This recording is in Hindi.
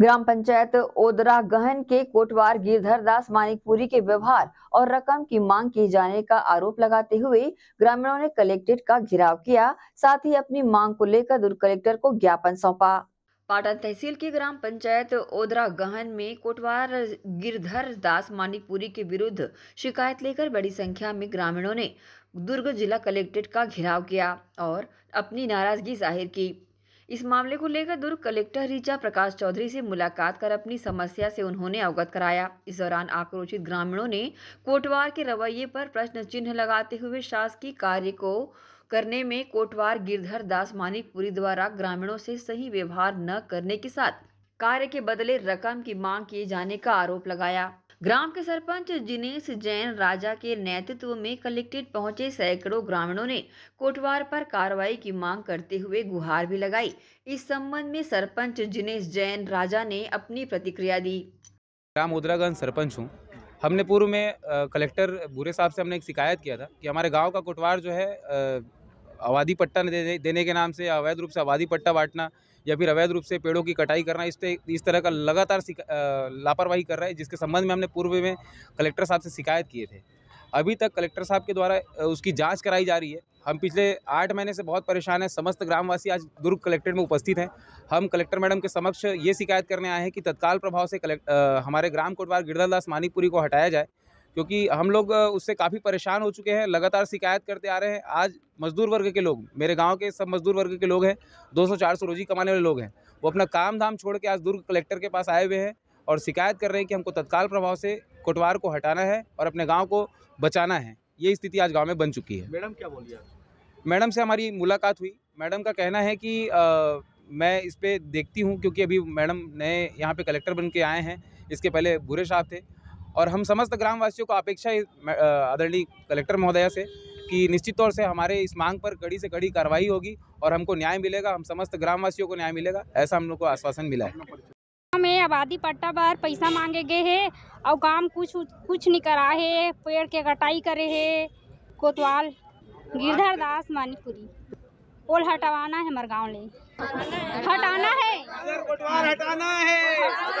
ग्राम पंचायत ओदरा गहन के कोटवार गिरधर दास मानिकपुरी के व्यवहार और रकम की मांग किए जाने का आरोप लगाते हुए ग्रामीणों ने कलेक्ट्रेट का घेराव किया साथ ही अपनी मांग को लेकर दुर्ग कलेक्टर को ज्ञापन सौंपा पाटन तहसील के ग्राम पंचायत ओदरा गहन में कोटवार गिरधर दास मानिकपुरी के विरुद्ध शिकायत लेकर बड़ी संख्या में ग्रामीणों ने दुर्ग जिला कलेक्ट्रेट का घेराव किया और अपनी नाराजगी जाहिर की इस मामले को लेकर दुर्ग कलेक्टर ऋचा प्रकाश चौधरी से मुलाकात कर अपनी समस्या से उन्होंने अवगत कराया इस दौरान आक्रोशित ग्रामीणों ने कोटवार के रवैये पर प्रश्न चिन्ह लगाते हुए शासकीय कार्य को करने में कोटवार गिरधर दास मानिकपुरी द्वारा ग्रामीणों से सही व्यवहार न करने के साथ कार्य के बदले रकम की मांग किए जाने का आरोप लगाया ग्राम के सरपंच जिनेश जैन राजा के नेतृत्व में कलेक्ट्रेट पहुंचे सैकड़ों ग्रामीणों ने कोटवार पर कार्रवाई की मांग करते हुए गुहार भी लगाई इस संबंध में सरपंच जिनेश जैन राजा ने अपनी प्रतिक्रिया दी ग्राम उदरागंज सरपंच हूँ हमने पूर्व में कलेक्टर बुरे साहब से हमने एक शिकायत किया था कि हमारे गाँव का कोटवार जो है आबादी पट्टा देने, देने के नाम से अवैध रूप से आबादी पट्टा बांटना या फिर अवैध रूप से पेड़ों की कटाई करना इस तरह इस तरह का लगातार लापरवाही कर रहा है जिसके संबंध में हमने पूर्व में कलेक्टर साहब से शिकायत किए थे अभी तक कलेक्टर साहब के द्वारा उसकी जांच कराई जा रही है हम पिछले आठ महीने से बहुत परेशान हैं समस्त ग्रामवासी आज दुर्ग कलेक्ट्रेट में उपस्थित हैं हम कलेक्टर मैडम के समक्ष ये शिकायत करने आए हैं कि तत्काल प्रभाव से कलेक्ट हमारे ग्राम कोटवार गिरधर दास को हटाया जाए क्योंकि हम लोग उससे काफ़ी परेशान हो चुके हैं लगातार शिकायत करते आ रहे हैं आज मजदूर वर्ग के लोग मेरे गांव के सब मजदूर वर्ग के लोग हैं 200 सौ रोजी कमाने वाले लोग हैं वो अपना काम धाम छोड़ के आज दुर्ग कलेक्टर के पास आए हुए हैं और शिकायत कर रहे हैं कि हमको तत्काल प्रभाव से कोटवार को हटाना है और अपने गाँव को बचाना है ये स्थिति आज गाँव में बन चुकी है मैडम क्या बोलिए मैडम से हमारी मुलाकात हुई मैडम का कहना है कि मैं इस पर देखती हूँ क्योंकि अभी मैडम नए यहाँ पे कलेक्टर बन के आए हैं इसके पहले बुरे साहब थे और हम समस्त ग्रामवासियों को अपेक्षा आदरणीय कलेक्टर महोदया से कि निश्चित तौर से हमारे इस मांग पर कड़ी से कड़ी कार्रवाई होगी और हमको न्याय मिलेगा हम समस्त ग्रामवासियों को न्याय मिलेगा ऐसा हम लोग को आश्वासन मिला है में आबादी पट्टा पर पैसा मांगे गए है और काम कुछ कुछ नहीं करा है पेड़ के कटाई करे है कोतवाल गिरधर दास मानीपुरी पोल हटवाना है हमारे गाँव ले हटाना है हटाना है